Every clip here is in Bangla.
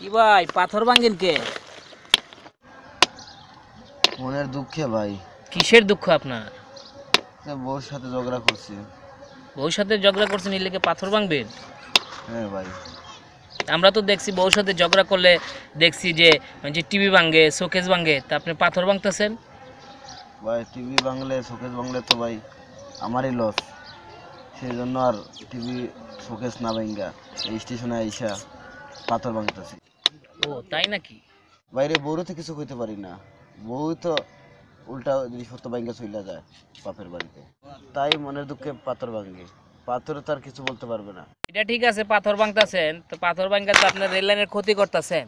কি ভাই পাথর ভাঙ্গেন কে মনের দুঃখে ভাই কিসের দুঃখ আপনার বউর সাথে ঝগড়া করছি বউর সাথে ঝগড়া করছেন এর লেগে পাথর ভাঙবেন হ্যাঁ ভাই আমরা তো দেখছি বউর সাথে ঝগড়া করলে দেখছি যে যে টিভি ভাঙে শোকেস ভাঙে তা আপনি পাথর ভাঙতেছেন ভাই টিভি ভাঙলে শোকেস ভাঙলে তো ভাই আমারই লস সেই জন্য আর টিভি শোকেস না ভাঙ্গা এই স্টেশনে আইসা পাথর ভাঙতেছি ও তাই নাকি বাইরে বউরে তো কিছু কইতে পারি না বউ তো উল্টা জিনিসপত্র ভাঙ্গা চইলা যায় বাপের বাড়িতে তাই মনের দুঃখে পাথর ভাঙ্গে পাথর তার কিছু বলতে পারবে না এটা ঠিক আছে পাথর ভাঙতেছেন তো পাথর ভাঙ্গা তো আপনার রেল লাইনের ক্ষতি করতেছেন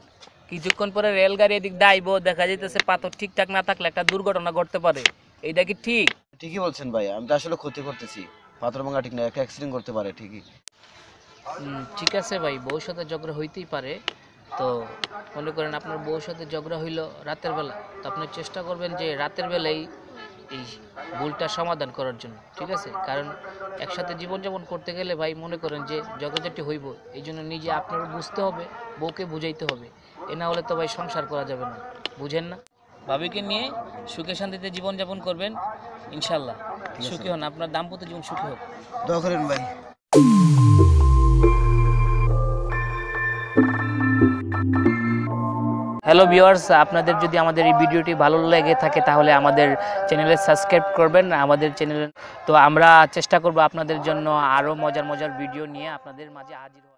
কিছুক্ষণ পরে রেলগাড়ি এদিক দায়ব দেখা যাইতেছে পাথর ঠিকঠাক না থাকলে একটা দুর্ঘটনা ঘটতে পারে এইটা কি ঠিক ঠিকই বলছেন ভাই আমি তো আসলে ক্ষতি করতেছি পাথর ভাঙা ঠিক না একটা অ্যাক্সিডেন্ট করতে পারে ঠিকই ঠিক আছে ভাই ভবিষ্যতে ঝগড়া হইতেই পারে তো মনে করেন আপনার বউর সাথে ঝগড়া হইল রাতের বেলা তো আপনি চেষ্টা করবেন যে রাতের বেলায় এই ভুলটা সমাধান করার জন্য ঠিক আছে কারণ একসাথে জীবনযাপন করতে গেলে ভাই মনে করেন যে জগজাটি হইব এই জন্য নিজে আপনার বুঝতে হবে বউকে বুঝাইতে হবে এ না হলে তো ভাই সংসার করা যাবে না বুঝেন না ভাবিকে নিয়ে সুখে শান্তিতে জীবনযাপন করবেন ইনশাল্লাহ সুখী হন আপনার দাম্পত্য জীবন সুখী হোক করেন ভাই হ্যালো ভিওয়ার্স আপনাদের যদি আমাদের এই ভিডিওটি ভালো লেগে থাকে তাহলে আমাদের চ্যানেলে সাবস্ক্রাইব করবেন আমাদের চ্যানেলে তো আমরা চেষ্টা করব আপনাদের জন্য আরও মজার মজার ভিডিও নিয়ে আপনাদের মাঝে হাজির